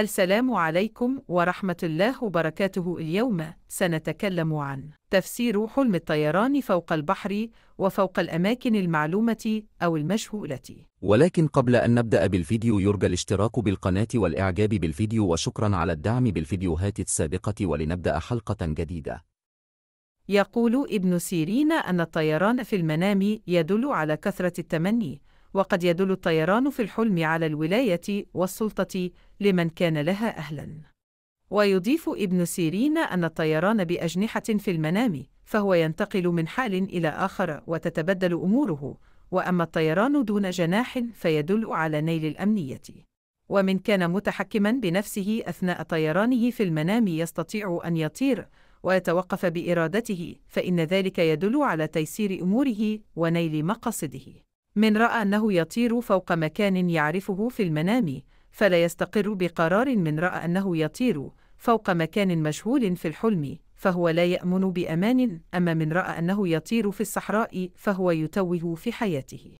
السلام عليكم ورحمة الله وبركاته اليوم سنتكلم عن تفسير حلم الطيران فوق البحر وفوق الأماكن المعلومة أو المجهولة ولكن قبل أن نبدأ بالفيديو يرجى الاشتراك بالقناة والإعجاب بالفيديو وشكرا على الدعم بالفيديوهات السابقة ولنبدأ حلقة جديدة يقول ابن سيرين أن الطيران في المنام يدل على كثرة التمني وقد يدل الطيران في الحلم على الولاية والسلطة لمن كان لها أهلاً. ويضيف ابن سيرين أن الطيران بأجنحة في المنام، فهو ينتقل من حال إلى آخر وتتبدل أموره، وأما الطيران دون جناح فيدل على نيل الأمنية. ومن كان متحكمًا بنفسه أثناء طيرانه في المنام يستطيع أن يطير، ويتوقف بإرادته، فإن ذلك يدل على تيسير أموره ونيل مقاصده. من رأى أنه يطير فوق مكان يعرفه في المنام، فلا يستقر بقرار من رأى أنه يطير فوق مكان مجهول في الحلم، فهو لا يأمن بأمان، أما من رأى أنه يطير في الصحراء فهو يتوه في حياته.